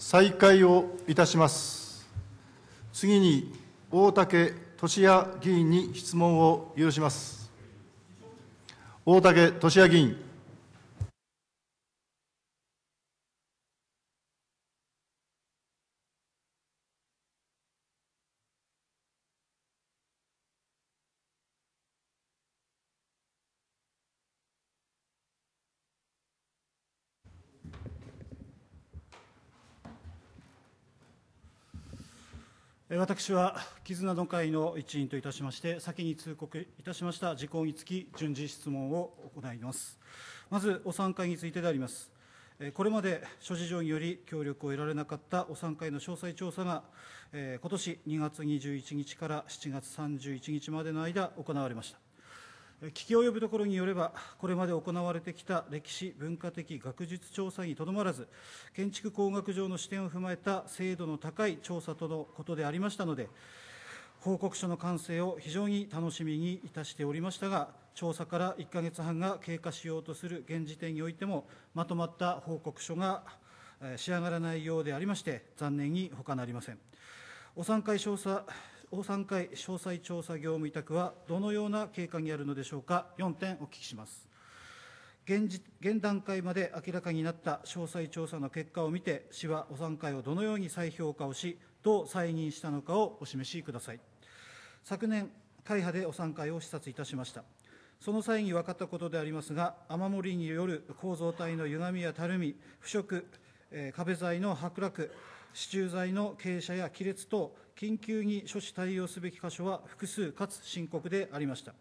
再開をいたします次に大竹俊也議員に質問を許します大竹俊也議員私は絆の会の一員といたしまして先に通告いたしました事項につき順次質問を行いますまずお参会についてでありますこれまで諸事情により協力を得られなかったお参会の詳細調査が、え今年2月21日から7月31日までの間行われました聞き及ぶところによれば、これまで行われてきた歴史・文化的・学術調査にとどまらず、建築工学上の視点を踏まえた精度の高い調査とのことでありましたので、報告書の完成を非常に楽しみにいたしておりましたが、調査から1か月半が経過しようとする現時点においても、まとまった報告書が仕上がらないようでありまして、残念にほかなりません。お参会調査大産会詳細調査業務委託はどのような経過にあるのでしょうか、4点お聞きします。現時現段階まで明らかになった詳細調査の結果を見て、市はお産会をどのように再評価をし、どう再任したのかをお示しください。昨年、会派でお産会を視察いたしました。その際に分かったことでありますが、雨漏りによる構造体の歪みやたるみ、腐食、え壁材の剥落、支柱材の傾斜や亀裂等、緊急に処置対応すべき箇所は複数かつ深刻でありました。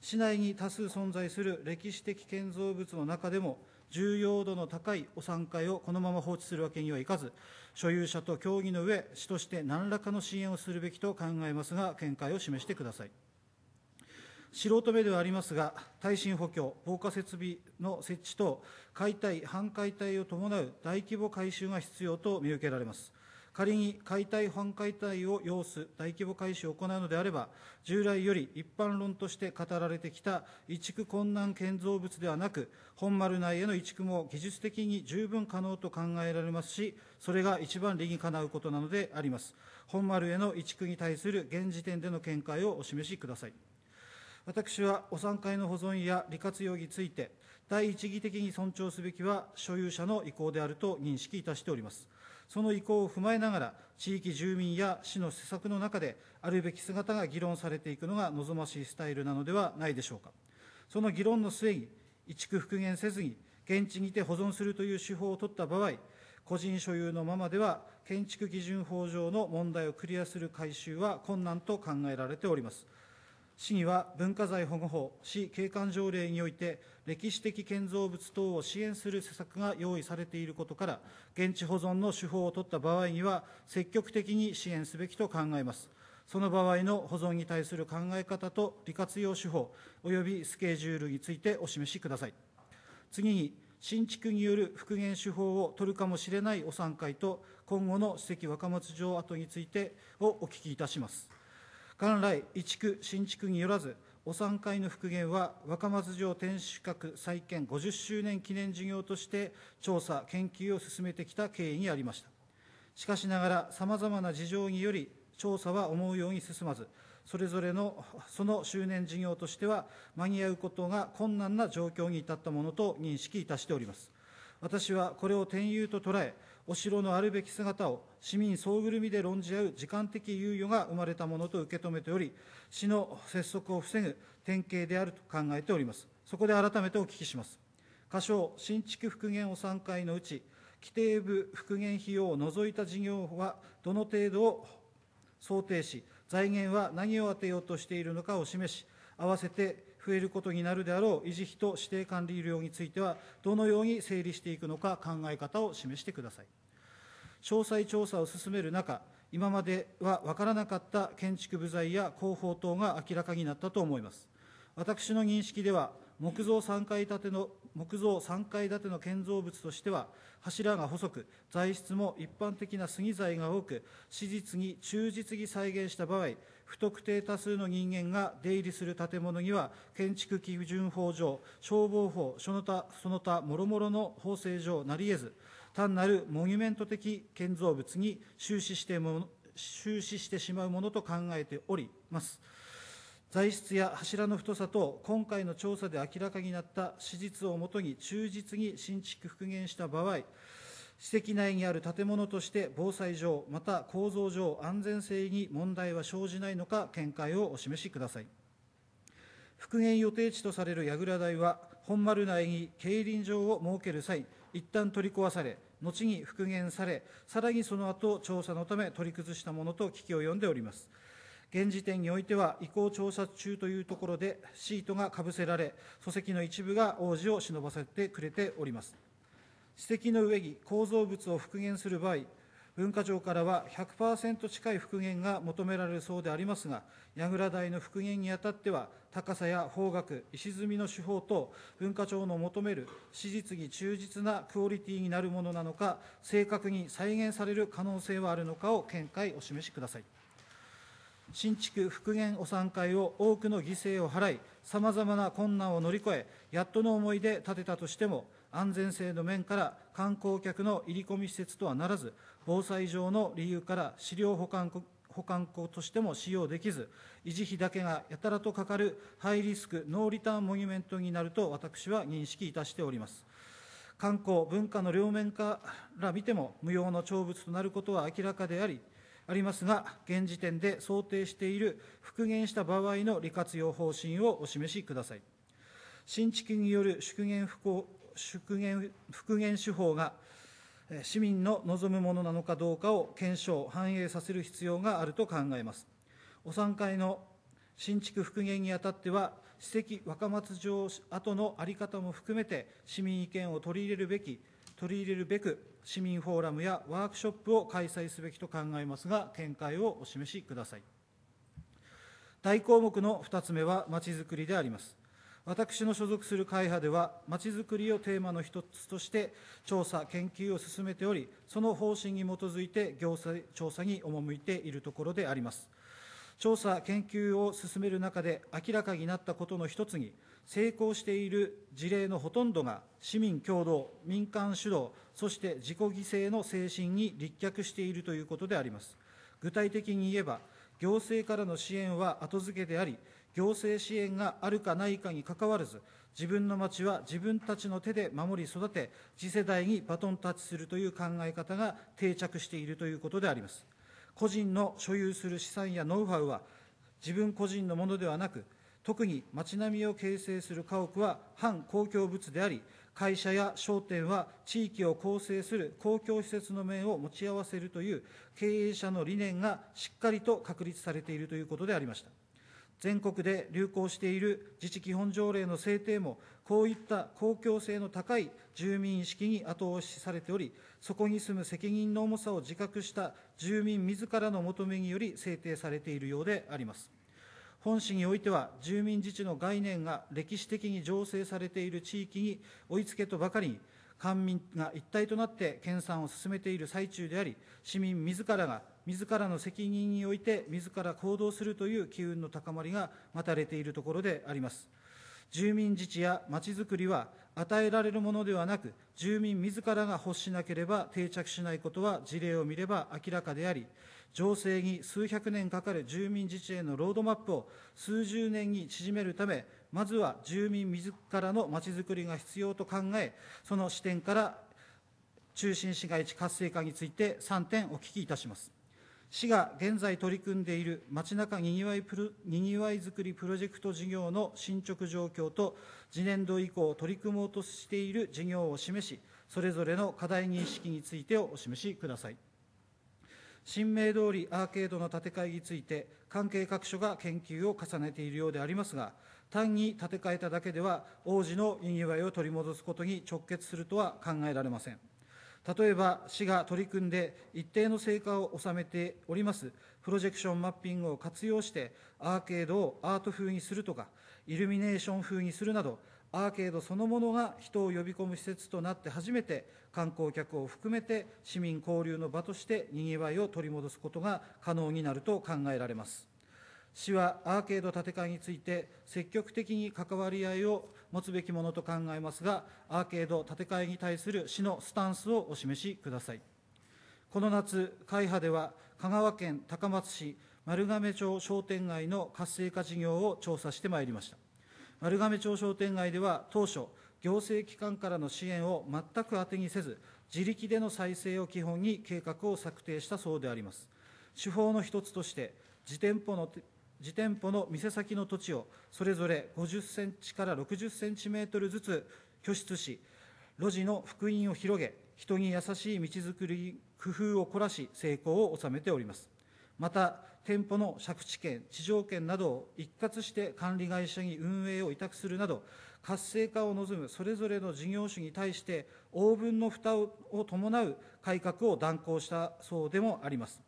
市内に多数存在する歴史的建造物の中でも、重要度の高いお産会をこのまま放置するわけにはいかず、所有者と協議の上、市として何らかの支援をするべきと考えますが、見解を示してください。素人目ではありますが、耐震補強、防火設備の設置等、解体・半解体を伴う大規模改修が必要と見受けられます。仮に解体・半解体を要す大規模改修を行うのであれば、従来より一般論として語られてきた移築困難建造物ではなく、本丸内への移築も技術的に十分可能と考えられますし、それが一番理にかなうことなのであります。本丸への移築に対する現時点での見解をお示しください。私はお産会の保存や利活用について、第一義的に尊重すべきは所有者の意向であると認識いたしております。その意向を踏まえながら、地域住民や市の施策の中で、あるべき姿が議論されていくのが望ましいスタイルなのではないでしょうか。その議論の末に、移築復元せずに、現地にて保存するという手法を取った場合、個人所有のままでは、建築基準法上の問題をクリアする改修は困難と考えられております。市には文化財保護法、市景観条例において、歴史的建造物等を支援する施策が用意されていることから、現地保存の手法を取った場合には、積極的に支援すべきと考えます。その場合の保存に対する考え方と利活用手法及びスケジュールについてお示しください。次に、新築による復元手法を取るかもしれないお参会と、今後の史跡若松城跡についてをお聞きいたします。元来、移築・新築によらず、お三会の復元は若松城天守閣再建50周年記念事業として調査・研究を進めてきた経緯にありました。しかしながら、さまざまな事情により、調査は思うように進まず、それぞれのその周年事業としては、間に合うことが困難な状況に至ったものと認識いたしております。私はこれを転用と捉え、お城のあるべき姿を市民総ぐるみで論じ合う時間的猶予が生まれたものと受け止めており、市の拙速を防ぐ典型であると考えております。そこで改めてお聞きします。仮称、新築復元を3回のうち、規定部復元費用を除いた事業はどの程度を想定し、財源は何を当てようとしているのかを示し、合わせて増えることになるであろう維持費と指定管理料については、どのように整理していくのか考え方を示してください。詳細調査を進める中、今までは分からなかった建築部材や広報等が明らかになったと思います。私の認識では、木造3階建ての木造3階建ての建造物としては柱が細く材質も一般的な杉材が多く史実に忠実に再現した場合不特定多数の人間が出入りする建物には建築基準法上消防法その他その他諸々の法制上なり得ず単なるモニュメント的建造物に終始しても終始してしまうものと考えております材質や柱の太さと今回の調査で明らかになった史実をもとに忠実に新築復元した場合史跡内にある建物として防災上また構造上安全性に問題は生じないのか見解をお示しください復元予定地とされる櫓台は本丸内に競輪場を設ける際一旦取り壊され、後に復元され、さらにその後、調査のため取り崩したものと聞き及んでおります。現時点においては、移行調査中というところで、シートがかぶせられ、礎石の一部が王子を忍ばせてくれております。史跡の上に構造物を復元する場合、文化庁からは100%近い復元が求められるそうでありますが、櫓台の復元にあたっては、高さや方角、石積みの手法等、文化庁の求める史実に忠実なクオリティになるものなのか、正確に再現される可能性はあるのかを見解お示しください。新築復元お参会を多くの犠牲を払い、さまざまな困難を乗り越え、やっとの思いで建てたとしても、安全性の面から観光客の入り込み施設とはならず、防災上の理由から資料保管保管庫としても使用できず、維持費だけがやたらとかかるハイリスク、ノーリターンモニュメントになると私は認識いたしております。観光、文化の両面から見ても、無用の長物となることは明らかであり、ありますが、現時点で想定している復元した場合の利活用方針をお示しください。新築による縮減縮減復元手法が市民の望むものなのかどうかを検証、反映させる必要があると考えます。お3会の新築復元にあたっては、史跡若松城跡の在り方も含めて、市民意見を取り入れるべき、取り入れるべく、市民フォーラムやワークショップを開催すべきと考えますが、見解をお示しください。大項目の2つ目は、まちづくりであります。私の所属する会派では、まちづくりをテーマの一つとして調査、研究を進めており、その方針に基づいて行政調査に赴いているところであります。調査、研究を進める中で明らかになったことの一つに、成功している事例のほとんどが市民共同、民間主導、そして自己犠牲の精神に立脚しているということであります。具体的に言えば、行政からの支援は後付けであり、行政支援があるかないかにかかわらず、自分の町は自分たちの手で守り育て、次世代にバトンタッチするという考え方が定着しているということであります。個人の所有する資産やノウハウは、自分個人のものではなく、特に町並みを形成する家屋は反公共物であり、会社や商店は地域を構成する公共施設の面を持ち合わせるという経営者の理念がしっかりと確立されているということでありました。全国で流行している自治基本条例の制定も、こういった公共性の高い住民意識に後押しされており、そこに住む責任の重さを自覚した住民自らの求めにより制定されているようであります。本市においては、住民自治の概念が歴史的に醸成されている地域に追いつけとばかりに、官民が一体となって研鑽を進めている最中であり、市民自らが自らの責任において自ら行動するという機運の高まりが待たれているところであります住民自治やまちづくりは与えられるものではなく住民自らが欲しなければ定着しないことは事例を見れば明らかであり情勢に数百年かかる住民自治へのロードマップを数十年に縮めるためまずは住民自らのまちづくりが必要と考えその視点から中心市街地活性化について3点お聞きいたします。市が現在取り組んでいる街中にぎわいプロにぎわいづくりプロジェクト事業の進捗状況と次年度以降取り組もうとしている事業を示しそれぞれの課題認識についてをお示しください新名通りアーケードの建て替えについて関係各所が研究を重ねているようでありますが単に建て替えただけでは王子のにぎわいを取り戻すことに直結するとは考えられません例えば、市が取り組んで一定の成果を収めておりますプロジェクションマッピングを活用して、アーケードをアート風にするとか、イルミネーション風にするなど、アーケードそのものが人を呼び込む施設となって初めて、観光客を含めて市民交流の場として、にぎわいを取り戻すことが可能になると考えられます。市はアーケード建て替えについて積極的に関わり合いを持つべきものと考えますが、アーケード建て替えに対する市のスタンスをお示しください。この夏、会派では香川県高松市丸亀町商店街の活性化事業を調査してまいりました。丸亀町商店街では当初、行政機関からの支援を全く当てにせず、自力での再生を基本に計画を策定したそうであります。手法の一つとして、自店舗の自店舗の店先の土地をそれぞれ50センチから60センチメートルずつ拠出し、路地の福音を広げ、人に優しい道づくり工夫を凝らし、成功を収めております。また、店舗の借地権、地上権などを一括して管理会社に運営を委託するなど、活性化を望むそれぞれの事業種に対して、応分の負担を伴う改革を断行したそうでもあります。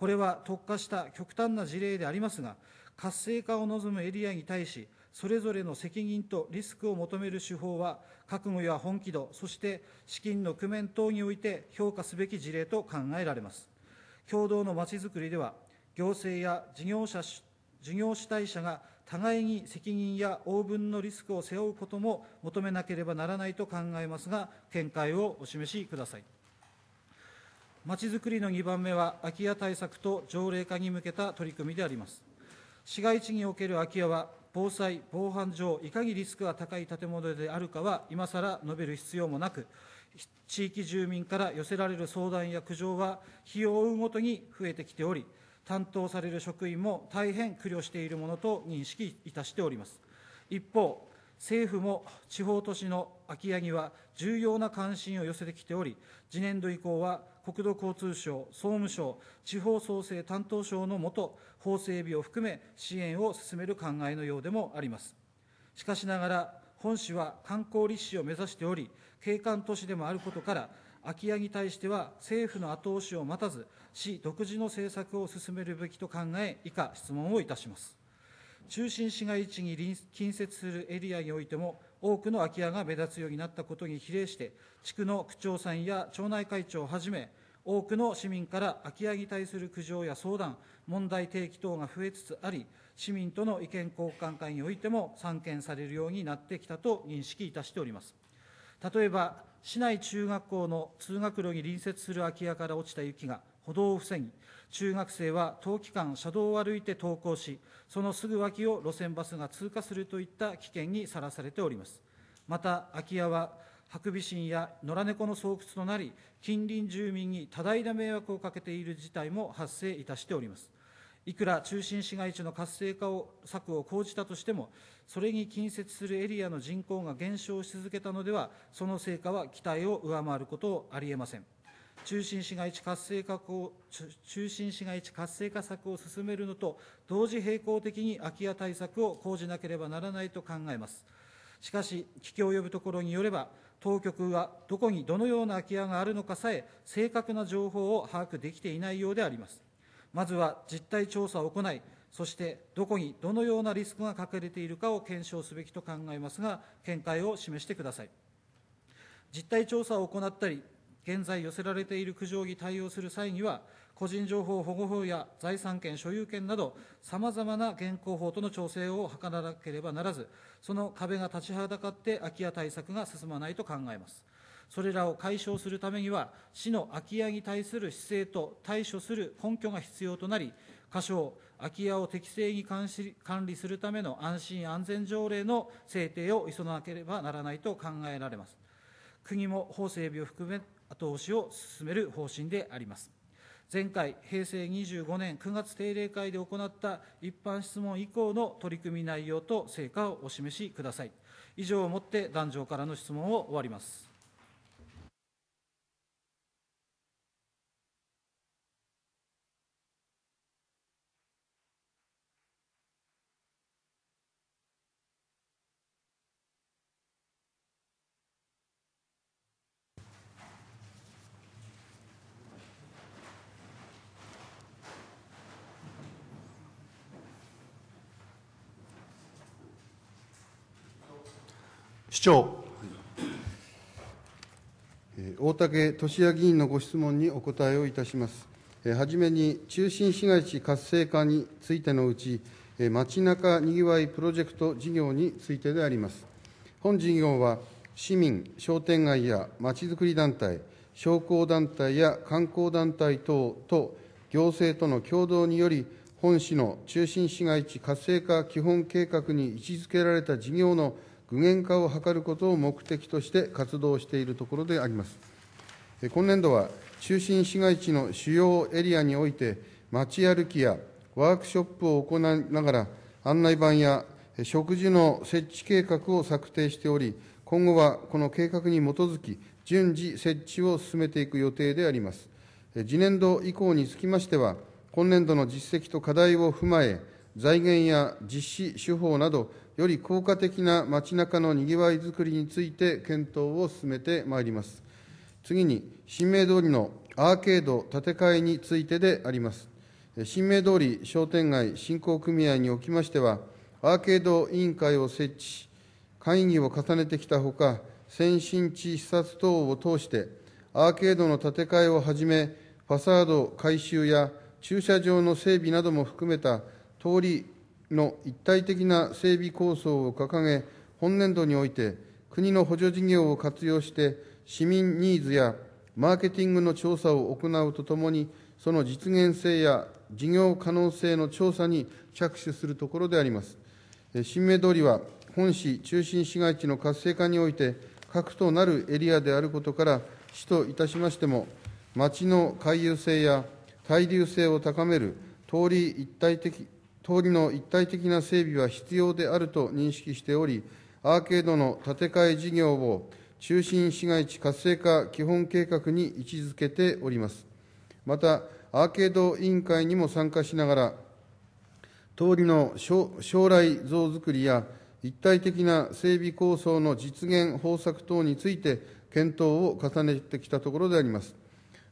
これは特化した極端な事例でありますが、活性化を望むエリアに対し、それぞれの責任とリスクを求める手法は、覚悟や本気度、そして資金の工面等において評価すべき事例と考えられます。共同のまちづくりでは、行政や事業者事業主体者が互いに責任や応分のリスクを背負うことも求めなければならないと考えますが、見解をお示しください。まちづくりの2番目は、空き家対策と条例化に向けた取り組みであります。市街地における空き家は、防災、防犯上、いかにリスクが高い建物であるかは、今さら述べる必要もなく、地域住民から寄せられる相談や苦情は、日を追うごとに増えてきており、担当される職員も大変苦慮しているものと認識いたしております。一方、政府も地方都市の空き家には重要な関心を寄せてきており、次年度以降は国土交通省、総務省、地方創生担当省のもと、法整備を含め支援を進める考えのようでもあります。しかしながら、本市は観光立地を目指しており、景観都市でもあることから、空き家に対しては政府の後押しを待たず、市独自の政策を進めるべきと考え、以下質問をいたします。中心市街地に近接するエリアにおいても、多くの空き家が目立つようになったことに比例して地区の区長さんや町内会長をはじめ多くの市民から空き家に対する苦情や相談問題提起等が増えつつあり市民との意見交換会においても散見されるようになってきたと認識いたしております例えば市内中学校の通学路に隣接する空き家から落ちた雪が歩道を防ぎ、中学生は冬期間車道を歩いて登校し、そのすぐ脇を路線バスが通過するといった危険にさらされております。また、空き家はハクビシンや野良猫の巣窟となり、近隣住民に多大な迷惑をかけている事態も発生いたしております。いくら中心市街地の活性化を策を講じたとしても、それに近接するエリアの人口が減少し続けたのでは、その成果は期待を上回ることをありえません。中心市街地活性化を中心市街地活性化策を進めるのと同時並行的に空き家対策を講じなければならないと考えます。しかし、危機を及ぶところによれば、当局はどこにどのような空き家があるのかさえ、正確な情報を把握できていないようであります。まずは実態調査を行い、そしてどこにどのようなリスクが隠れているかを検証すべきと考えますが、見解を示してください。実態調査を行ったり、現在寄せられている苦情に対応する際には、個人情報保護法や財産権、所有権など、さまざまな現行法との調整を図らなければならず、その壁が立ちはだかって空き家対策が進まないと考えます。それらを解消するためには、市の空き家に対する姿勢と対処する根拠が必要となり、過少、空き家を適正に管理するための安心安全条例の制定を急がなければならないと考えられます。国も法整備を含め後押しを進める方針であります。前回、平成25年9月定例会で行った一般質問以降の取り組み内容と成果をお示しください。以上をもって壇上からの質問を終わります。市長。大竹俊也議員のご質問にお答えをいたします。はじめに、中心市街地活性化についてのうち、街中にぎわいプロジェクト事業についてであります。本事業は、市民、商店街やまちづくり団体、商工団体や観光団体等と行政との共同により、本市の中心市街地活性化基本計画に位置づけられた事業の具現化を図ることを目的として活動しているところであります。今年度は中心市街地の主要エリアにおいて、街歩きやワークショップを行いながら、案内板や食事の設置計画を策定しており、今後はこの計画に基づき、順次設置を進めていく予定であります。次年度以降につきましては、今年度の実績と課題を踏まえ、財源や実施手法など、より効果的な街中のにぎわいづくりについて検討を進めてまいります次に新明通りのアーケード建て替えについてであります新明通り商店街振興組合におきましてはアーケード委員会を設置し、会議を重ねてきたほか先進地視察等を通してアーケードの建て替えをはじめファサード改修や駐車場の整備なども含めた通りの一体的な整備構想を掲げ、本年度において、国の補助事業を活用して、市民ニーズやマーケティングの調査を行うとともに、その実現性や事業可能性の調査に着手するところであります。新名通りは、本市中心市街地の活性化において、核となるエリアであることから、市といたしましても、町の回遊性や滞留性を高める通り一体的通りの一体的な整備は必要であると認識しており、アーケードの建て替え事業を中心市街地活性化基本計画に位置づけております。また、アーケード委員会にも参加しながら、通りの将来像づくりや一体的な整備構想の実現方策等について検討を重ねてきたところであります。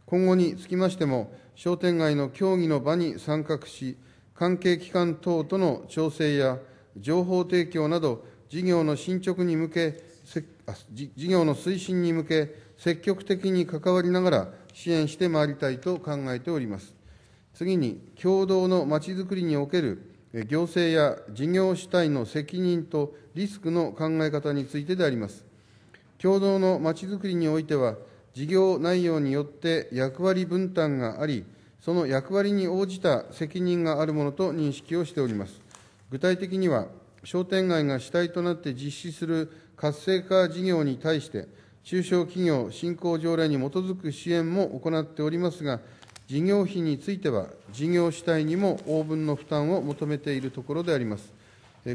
今後につきましても、商店街の協議の場に参画し、関係機関等との調整や情報提供など、事業の進捗に向け、事業の推進に向け、積極的に関わりながら支援してまいりたいと考えております。次に、共同のまちづくりにおける行政や事業主体の責任とリスクの考え方についてであります。共同のまちづくりにおいては、事業内容によって役割分担があり、その役割に応じた責任があるものと認識をしております。具体的には、商店街が主体となって実施する活性化事業に対して、中小企業振興条例に基づく支援も行っておりますが、事業費については、事業主体にも応分の負担を求めているところであります。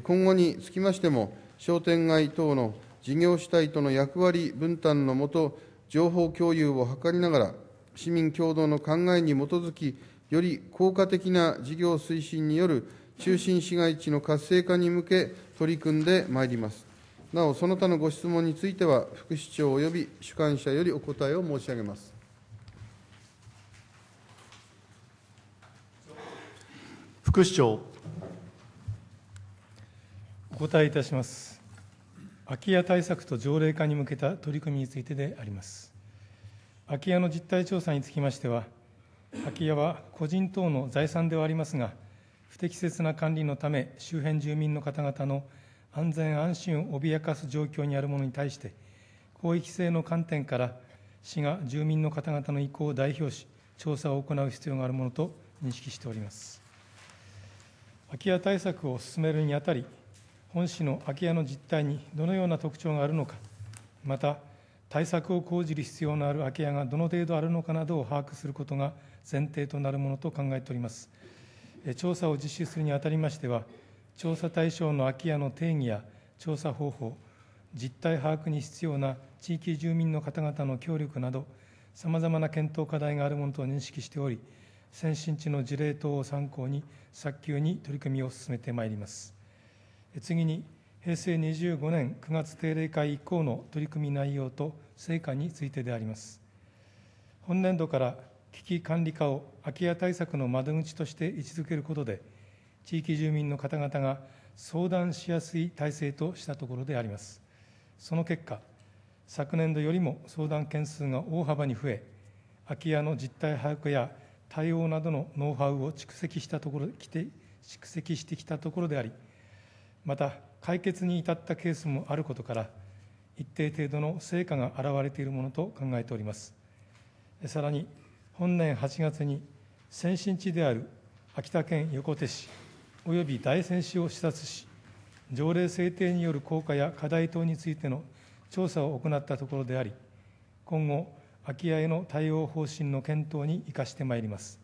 今後につきましても、商店街等の事業主体との役割分担のもと、情報共有を図りながら、市民共同の考えに基づき、より効果的な事業推進による中心市街地の活性化に向け、取り組んでまいります。なお、その他のご質問については、副市長及び主管者よりお答えを申し上げます。副市長。お答えいたします。空き家対策と条例化に向けた取り組みについてであります。空き家の実態調査につきましては、空き家は個人等の財産ではありますが、不適切な管理のため、周辺住民の方々の安全・安心を脅かす状況にあるものに対して、広域性の観点から、市が住民の方々の意向を代表し、調査を行う必要があるものと認識しております。空き家対策を進めるにあたり、本市の空き家の実態にどのような特徴があるのか、また、対策を講じる必要のある空き家がどの程度あるのかなどを把握することが前提となるものと考えております。調査を実施するにあたりましては、調査対象の空き家の定義や調査方法、実態把握に必要な地域住民の方々の協力など、さまざまな検討課題があるものと認識しており、先進地の事例等を参考に、早急に取り組みを進めてまいります。次に平成25年9月定例会以降の取り組み内容と成果についてであります。本年度から危機管理課を空き家対策の窓口として位置づけることで、地域住民の方々が相談しやすい体制としたところであります。その結果、昨年度よりも相談件数が大幅に増え、空き家の実態把握や対応などのノウハウを蓄積したところ、蓄積してきたところであり、また解決に至ったケースもあることから、一定程度の成果が現れているものと考えております。さらに、本年8月に先進地である秋田県横手市及び大仙市を視察し、条例制定による効果や課題等についての調査を行ったところであり、今後、空き家への対応方針の検討に生かしてまいります。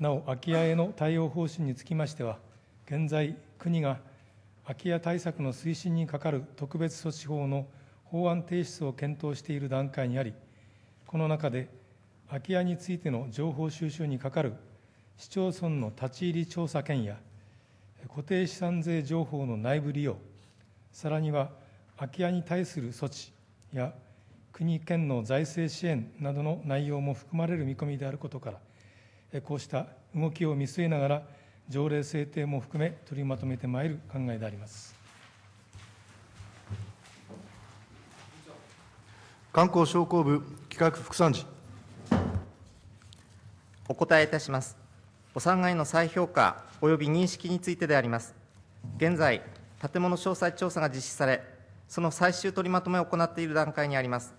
なお、空き家への対応方針につきましては、現在国が空き家対策の推進に係る特別措置法の法案提出を検討している段階にありこの中で空き家についての情報収集に係る市町村の立ち入り調査権や固定資産税情報の内部利用さらには空き家に対する措置や国県の財政支援などの内容も含まれる見込みであることからこうした動きを見据えながら条例制定も含め取りまとめてまいる考えであります観光商工部企画副参事お答えいたしますお産害の再評価及び認識についてであります現在建物詳細調査が実施されその最終取りまとめを行っている段階にあります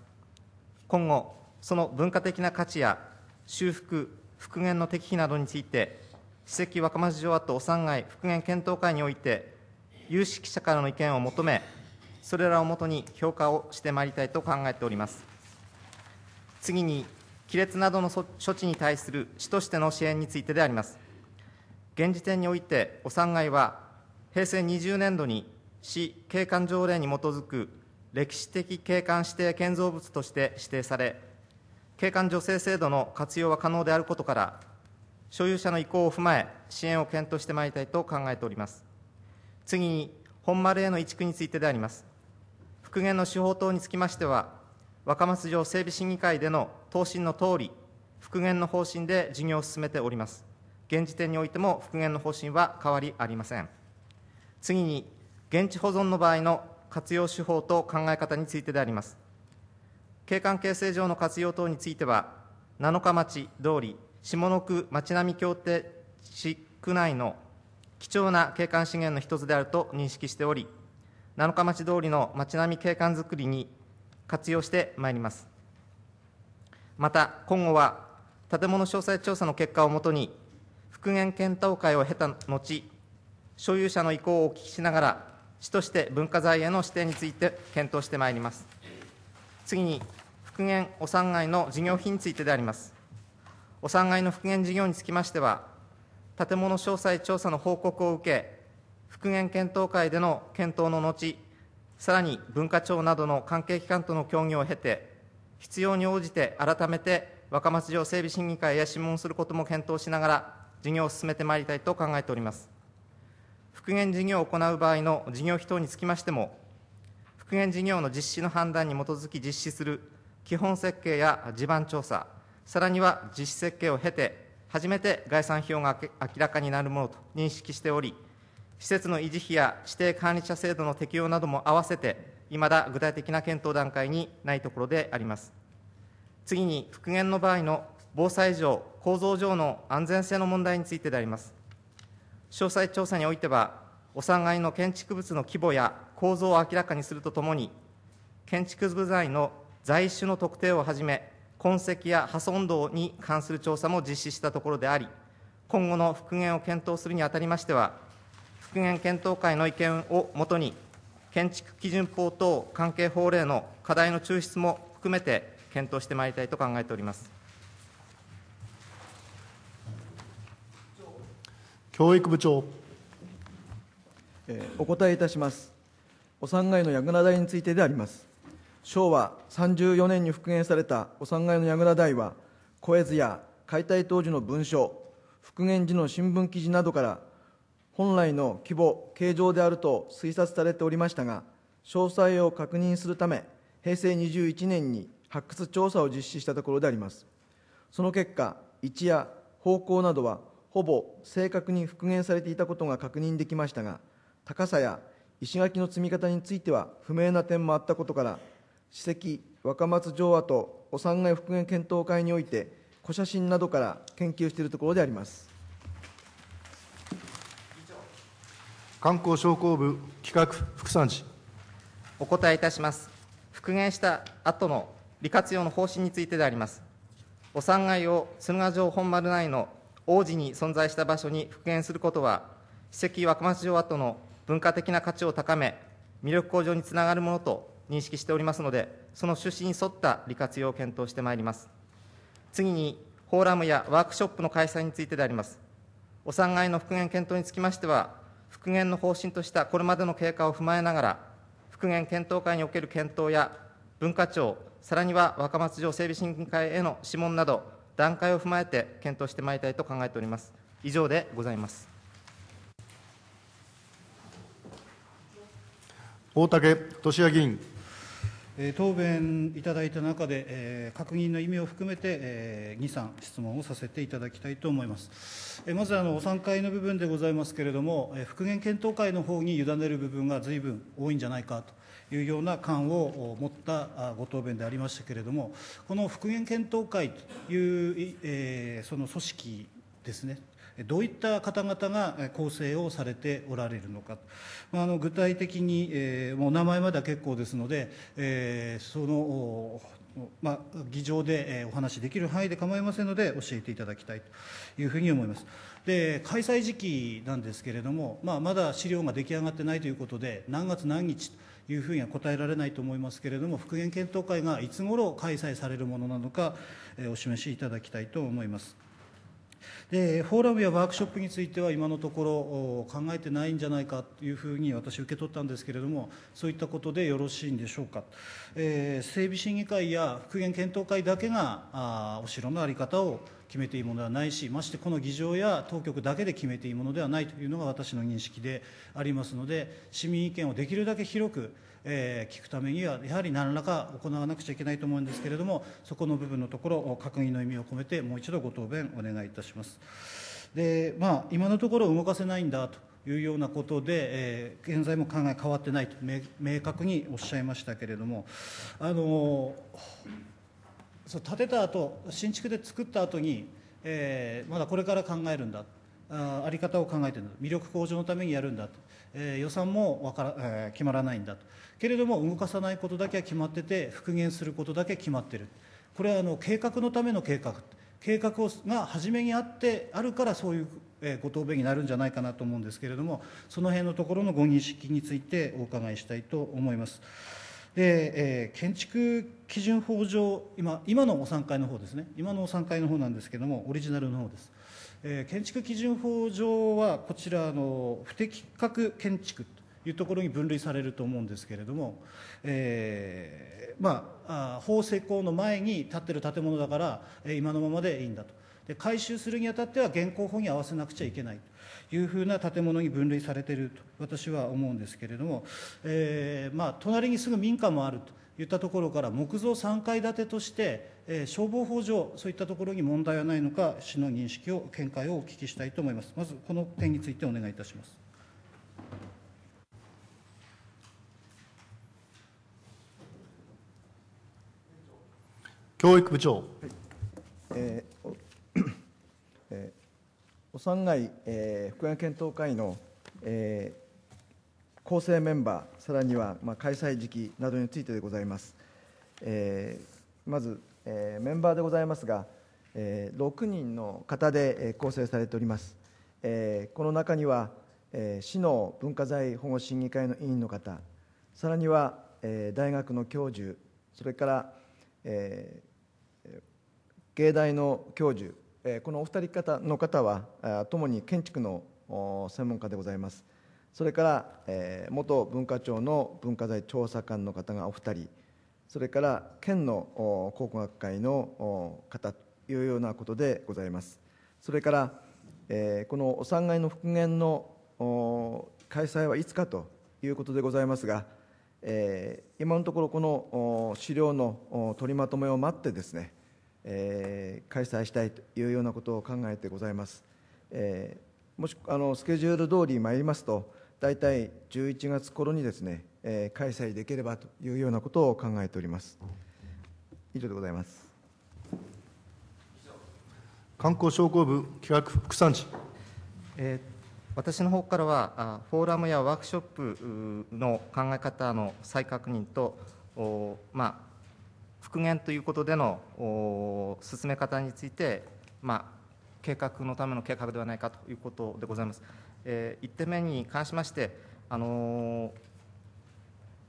今後その文化的な価値や修復復元の適否などについて史跡若松城跡お産街復元検討会において有識者からの意見を求めそれらをもとに評価をしてまいりたいと考えております次に亀裂などの処置に対する市としての支援についてであります現時点においてお産街は平成20年度に市景観条例に基づく歴史的景観指定建造物として指定され景観助成制度の活用は可能であることから所有者の意向を踏まえ、支援を検討してまいりたいと考えております。次に、本丸への移築についてであります。復元の手法等につきましては、若松城整備審議会での答申のとおり、復元の方針で事業を進めております。現時点においても復元の方針は変わりありません。次に、現地保存の場合の活用手法と考え方についてであります。景観形成上の活用等については、7日町通り下の区町並み協定市区内の貴重な景観資源の一つであると認識しており、七日町通りの町並み景観づくりに活用してまいります。また、今後は建物詳細調査の結果をもとに、復元検討会を経た後、所有者の意向をお聞きしながら、市として文化財への指定について検討してまいります。次に、復元お産街の事業費についてであります。お産害の復元事業につきましては、建物詳細調査の報告を受け、復元検討会での検討の後、さらに文化庁などの関係機関との協議を経て、必要に応じて改めて若松城整備審議会へ諮問することも検討しながら、事業を進めてまいりたいと考えております。復元事業を行う場合の事業費等につきましても、復元事業の実施の判断に基づき実施する基本設計や地盤調査、さらには実施設計を経て、初めて概算費用が明らかになるものと認識しており、施設の維持費や指定管理者制度の適用なども合わせて、いまだ具体的な検討段階にないところであります。次に、復元の場合の防災上、構造上の安全性の問題についてであります。詳細調査においては、お産害の建築物の規模や構造を明らかにするとともに、建築部材の在種の特定をはじめ、痕跡や破損度に関する調査も実施したところであり、今後の復元を検討するにあたりましては、復元検討会の意見をもとに、建築基準法等関係法令の課題の抽出も含めて検討してまいりたいと考えております。教育部長、えお答えいたします。お三階の櫓台についてであります。昭和34年に復元されたお三階の櫓台は小え図や解体当時の文書復元時の新聞記事などから本来の規模形状であると推察されておりましたが詳細を確認するため平成21年に発掘調査を実施したところでありますその結果位置や方向などはほぼ正確に復元されていたことが確認できましたが高さや石垣の積み方については不明な点もあったことから史跡若松城跡お産害復元検討会において古写真などから研究しているところであります観光商工部企画副参事お答えいたします復元した後の利活用の方針についてでありますお産害を鶴ヶ城本丸内の王子に存在した場所に復元することは史跡若松城跡の文化的な価値を高め魅力向上につながるものと認識しておりますので、その趣旨に沿った利活用を検討してまいります。次に、フォーラムやワークショップの開催についてであります。お産害の復元検討につきましては、復元の方針としたこれまでの経過を踏まえながら、復元検討会における検討や、文化庁、さらには若松城整備審議会への諮問など、段階を踏まえて検討してまいりたいと考えております。以上でございます。大竹俊也議員。答弁いただいた中で、確認の意味を含めて、2、3質問をさせていただきたいと思います。まず、お3会の部分でございますけれども、復元検討会の方に委ねる部分がずいぶん多いんじゃないかというような感を持ったご答弁でありましたけれども、この復元検討会という、その組織ですね、どういった方々が構成をされておられるのか、まあ、あの具体的に、えー、もう名前までは結構ですので、えー、そのまあ、議場でお話しできる範囲で構いませんので、教えていただきたいというふうに思います。で開催時期なんですけれども、まあ、まだ資料が出来上がってないということで、何月何日というふうには答えられないと思いますけれども、復元検討会がいつ頃開催されるものなのか、お示しいただきたいと思います。でフォーラムやワークショップについては今のところ考えてないんじゃないかというふうに私受け取ったんですけれどもそういったことでよろしいんでしょうか、えー、整備審議会や復元検討会だけがあお城の在り方を決めていいものではないしましてこの議場や当局だけで決めていいものではないというのが私の認識でありますので市民意見をできるだけ広くえー、聞くためにはやはり何らか行わなくちゃいけないと思うんですけれどもそこの部分のところ閣議の意味を込めてもう一度ご答弁お願いいたしますでまあ今のところ動かせないんだというようなことで、えー、現在も考え変わってないと明確におっしゃいましたけれどもあのそう建てた後新築で作った後に、えー、まだこれから考えるんだあり方を考えている魅力向上のためにやるんだと、えー、予算もわから、えー、決まらないんだとけれども動かさないことだけは決まってて復元することだけ決まってるこれはあの計画のための計画計画をが初めにあってあるからそういう、えご答弁になるんじゃないかなと思うんですけれどもその辺のところのご認識についてお伺いしたいと思います。で、えー、建築基準法上今今のお3会の方ですね今のお3会の方なんですけどもオリジナルの方ですえー、建築基準法上はこちらの不適格建築というところに分類されると思うんですけれども、えー、まあ、法施行の前に建ってる建物だから今のままでいいんだとで改修するにあたっては現行法に合わせなくちゃいけないというふうな建物に分類されていると私は思うんですけれども、えー、まあ、隣にすぐ民家もあると。いったところから木造3階建てとして、えー、消防法上そういったところに問題はないのか市の認識を見解をお聞きしたいと思いますまずこの点についてお願いいたします教育部長、はい、えー、えー、お産階、えー、福山検討会の、えー構成メンバー、さらには、まあ、開催時期などについてでございます。えー、まず、えー、メンバーでございますが、えー、6人の方で、えー、構成されております。えー、この中には、えー、市の文化財保護審議会の委員の方、さらには、えー、大学の教授、それから、えー、芸大の教授、えー、このお二人方の方は、ともに建築の専門家でございます。それから、えー、元文化庁の文化財調査官の方がお二人、それから県の考古学会の方というようなことでございます。それから、えー、このお三階の復元の開催はいつかということでございますが、えー、今のところこの資料の取りまとめを待ってですね、えー、開催したいというようなことを考えてございます。えー、もしあのスケジュール通り参りますと、大体11月頃にですね、えー、開催できればというようなことを考えております以上でございます観光商工部企画副参事、えー私の方からはあフォーラムやワークショップの考え方の再確認と、まあ、復元ということでのお進め方について、まあ、計画のための計画ではないかということでございます。えー、1点目に関しまして、あのー、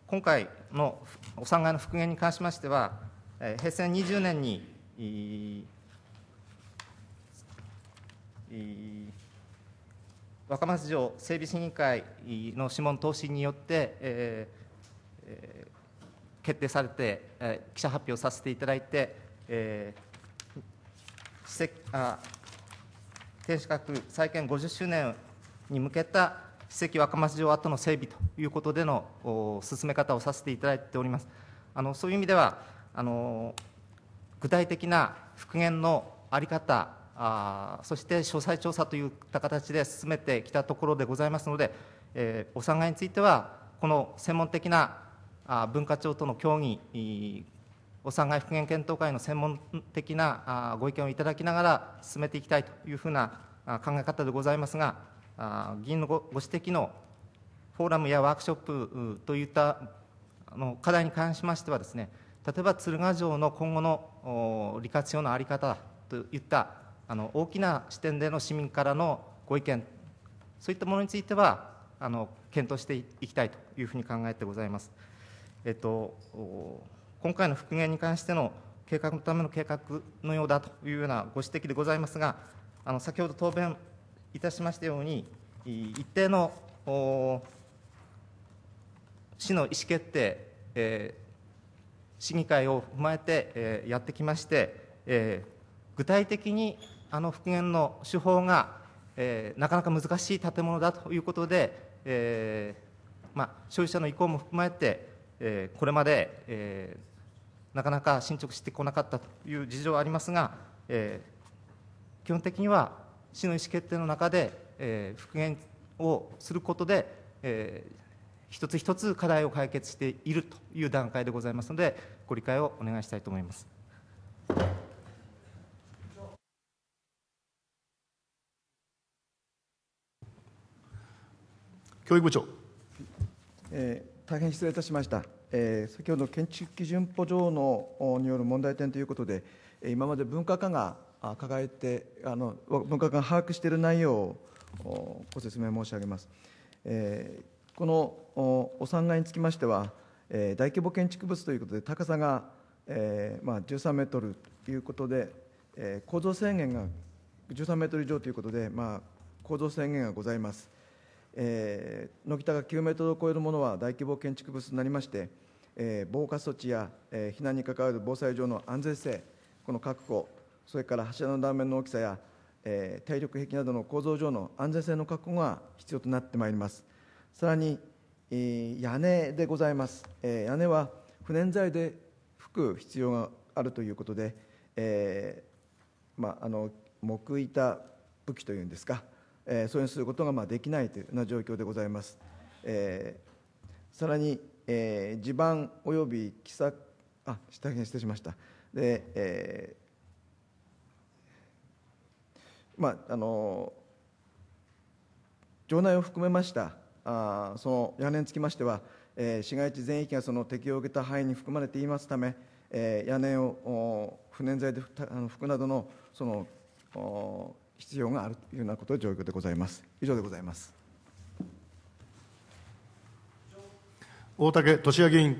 今回のお産害の復元に関しましては、えー、平成20年に、えーえー、若松城整備審議会の諮問答申によって、えーえー、決定されて、えー、記者発表させていただいて、えー、史あ天守閣再建50周年に向けた史跡若松城跡の整備ということでの進め方をさせていただいております。あのそういう意味ではあの具体的な復元の在り方あそして詳細調査といった形で進めてきたところでございますので、えー、お産害についてはこの専門的なあ文化庁との協議お産害復元検討会の専門的なあご意見をいただきながら進めていきたいというふうな考え方でございますがあ議員のご指摘のフォーラムやワークショップといったあの課題に関しましてはですね、例えば鶴ヶ城の今後の利活用の在り方といったあの大きな視点での市民からのご意見、そういったものについてはあの検討していきたいというふうに考えてございます。えっと、今回の復元に関しての計画のための計画のようだというようなご指摘でございますが、あの先ほど答弁いたしましたように、一定の市の意思決定、えー、市議会を踏まえて、えー、やってきまして、えー、具体的にあの復元の手法が、えー、なかなか難しい建物だということで、えーまあ、消費者の意向も含えて、えー、これまで、えー、なかなか進捗してこなかったという事情はありますが、えー、基本的には市の意思決定の中で、えー、復元をすることで、えー、一つ一つ課題を解決しているという段階でございますので、ご理解をお願いしたいと思います。教育部長、えー、大変失礼いたしました、えー、先ほど建築基準法上のによる問題点ということで今まで文化課が抱えて、あの分科会が把握している内容をご説明申し上げます。えー、このお3階につきましては、えー、大規模建築物ということで、高さが、えーまあ、13メートルということで、えー、構造制限が13メートル以上ということで、まあ、構造制限がございます。えー、軒高9メートルを超えるものは大規模建築物になりまして、えー、防火措置や、えー、避難に関わる防災上の安全性、この確保、それから柱の断面の大きさや、えー、体力壁などの構造上の安全性の確保が必要となってまいりますさらに、えー、屋根でございます、えー、屋根は不燃材で吹く必要があるということで、えーまあ、あの木板武器というんですか、えー、そういうすることがまあできないというような状況でございます、えー、さらに、えー、地盤および基礎あ下に失礼しましたで、えー、まあ、あの場内を含めましたあその屋根につきましては、えー、市街地全域がその適用を受けた範囲に含まれていますため、えー、屋根を不燃剤で拭くなどのそのお必要があるというようなことで状況でございます。以上でございます。大竹俊也議員。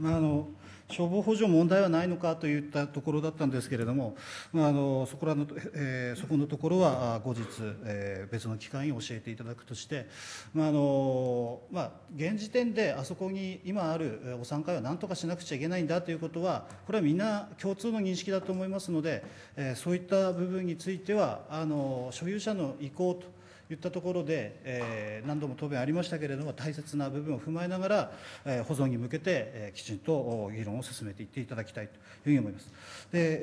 まああの消防補助問題はないのかといったところだったんですけれども、まあ、あのそこらの、えー、そこのところは後日、えー、別の機関に教えていただくとして、まああのまあ、現時点であそこに今あるお参会は何とかしなくちゃいけないんだということはこれはみんな共通の認識だと思いますので、えー、そういった部分についてはあの所有者の意向と言ったところで、えー、何度も答弁ありましたけれども、大切な部分を踏まえながら、えー、保存に向けて、えー、きちんと議論を進めていっていただきたいというふうに思います。で、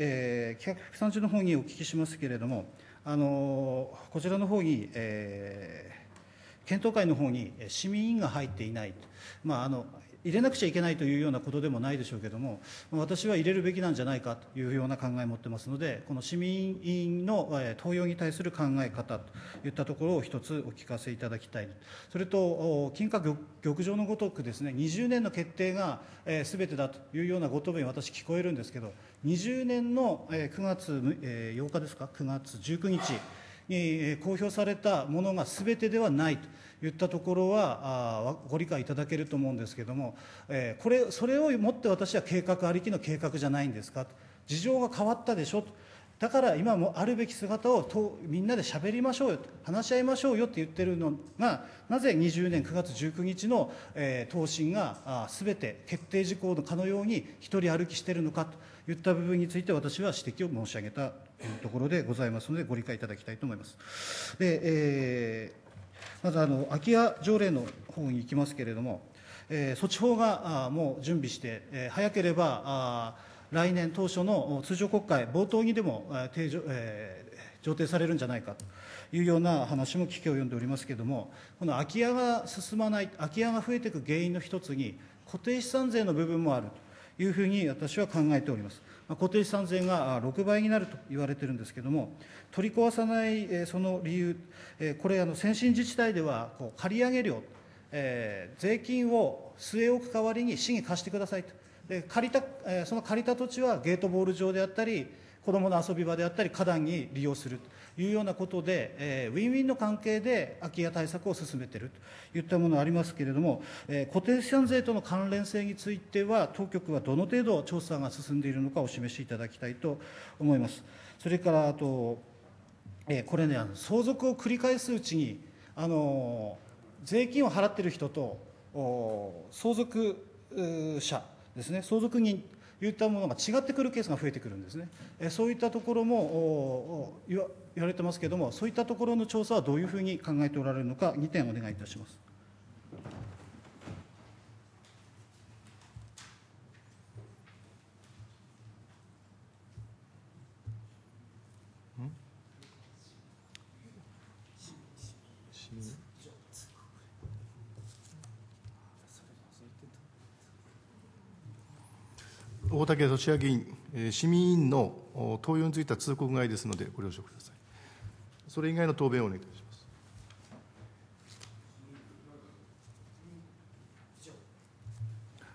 えー、企画130の方にお聞きしますけれども、あのこちらの方に、えー、検討会の方に市民委員が入っていない、まああの入れなくちゃいけないというようなことでもないでしょうけれども、私は入れるべきなんじゃないかというような考えを持ってますので、この市民委員の登用に対する考え方といったところを一つお聞かせいただきたい、それと、金華玉城のごとくですね、20年の決定がすべてだというようなご答弁、私、聞こえるんですけど、20年の9月8日ですか、9月19日に公表されたものがすべてではないと。言ったところはご理解いただけると思うんですけれども、えー、これそれをもって私は計画ありきの計画じゃないんですか事情が変わったでしょと。だから今もあるべき姿をとみんなで喋りましょうよ話し合いましょうよって言ってるのがなぜ20年9月19日の、えー、答申があべて決定事項のかのように一人歩きしているのかといった部分について私は指摘を申し上げたところでございますのでご理解いただきたいと思います。でえーまずあの空き家条例の方に行きますけれども、えー、措置法がもう準備して、えー、早ければ来年当初の通常国会冒頭にでも定常、えー、上呈されるんじゃないかというような話も聞きを読んでおりますけれども、この空き家が進まない、空き家が増えていく原因の一つに、固定資産税の部分もあるというふうに私は考えております。まあ、固定資産税が6倍になると言われてるんですけれども、取り壊さないその理由、これ、先進自治体ではこう借上料、えー、税金を据え置く代わりに市に貸してくださいと、で借りたえその借りた土地はゲートボール場であったり、子どもの遊び場であったり、花壇に利用する。いうようなことで、えー、ウィンウィンの関係で空き家対策を進めているといったものがありますけれども、えー、固定資産税との関連性については、当局はどの程度調査が進んでいるのかお示しいただきたいと思います。それからあと、えー、これね、あの相続を繰り返すうちに、あの税金を払っている人と、相続者ですね、相続人といったものが違ってくるケースが増えてくるんですね。えそういったところも言われてますけれども、そういったところの調査はどういうふうに考えておられるのか、2点お願いいたします。大竹俊也議員、市民委員の登用については通告外ですので、ご了承ください。それ以外の答弁をお願いいたします。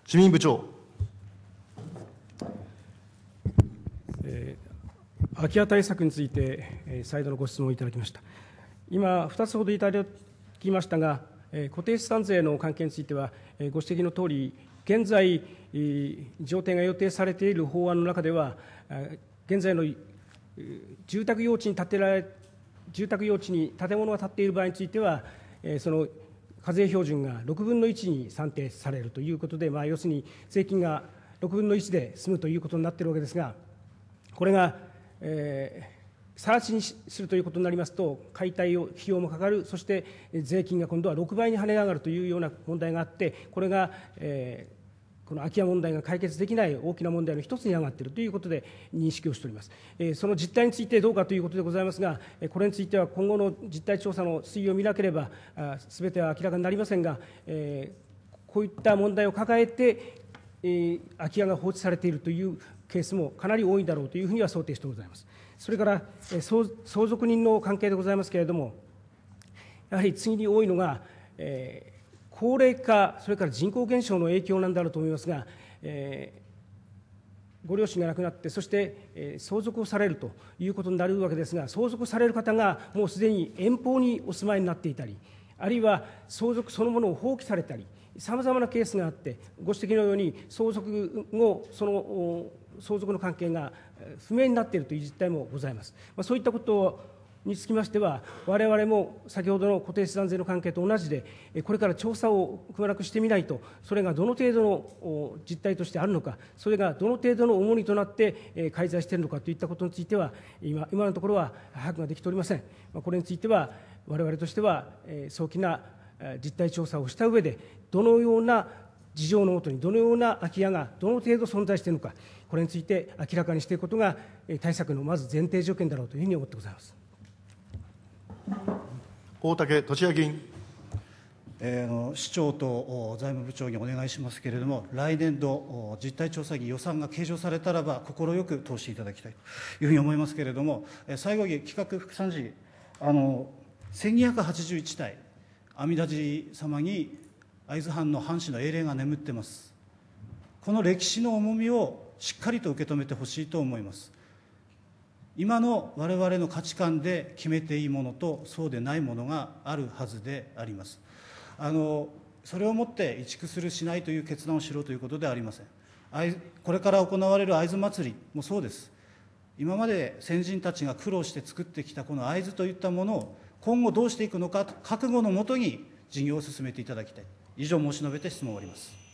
市民部長。えー、空き家対策について、えー、再度のご質問をいただきました。今、2つほどいただきましたが、えー、固定資産税の関係については、えー、ご指摘の通り、現在、えー、上程が予定されている法案の中では、現在の住宅用地に建てられ住宅用地に建物が建っている場合については、その課税標準が6分の1に算定されるということで、まあ、要するに税金が6分の1で済むということになっているわけですが、これが、えー、更地にするということになりますと、解体を費用もかかる、そして税金が今度は6倍に跳ね上がるというような問題があって、これが、えー、この空き家問題が解決できない大きな問題の一つに上がっているということで認識をしております、えその実態についてどうかということでございますが、これについては今後の実態調査の推移を見なければ、すべては明らかになりませんが、えこういった問題を抱えて、え空き家が放置されているというケースもかなり多いだろうというふうには想定してございます。それから、え相続人の関係でございますけれども、やはり次に多いのが、えー高齢化、それから人口減少の影響なんだろうと思いますが、えー、ご両親が亡くなって、そして、えー、相続をされるということになるわけですが、相続される方がもうすでに遠方にお住まいになっていたり、あるいは相続そのものを放棄されたり、さまざまなケースがあって、ご指摘のように、相続後、その相続の関係が不明になっているという実態もございます。まあ、そういったことをにつきましては、われわれも先ほどの固定資産税の関係と同じで、これから調査をくまなくしてみないと、それがどの程度の実態としてあるのか、それがどの程度の重荷となって介在しているのかといったことについては、今今のところは把握ができておりません。これについては、われわれとしては早期な実態調査をした上で、どのような事情のもとにどのような空き家がどの程度存在しているのか、これについて明らかにしていくことが、対策のまず前提条件だろうというふうに思ってございます。大竹俊也議員。えー、の市長と財務部長にお願いしますけれども、来年度、実態調査に予算が計上されたらば、快く投資いただきたいというふうに思いますけれども、最後に企画副参事、あの1281体、阿弥陀寺様に会津藩の藩士の英霊が眠ってます、この歴史の重みをしっかりと受け止めてほしいと思います。今の我々の価値観で決めていいものとそうでないものがあるはずでありますあのそれをもって移築するしないという決断をしろということではありませんこれから行われる会津祭りもそうです今まで先人たちが苦労して作ってきたこの会津といったものを今後どうしていくのか覚悟のもとに事業を進めていただきたい以上申し述べて質問を終わります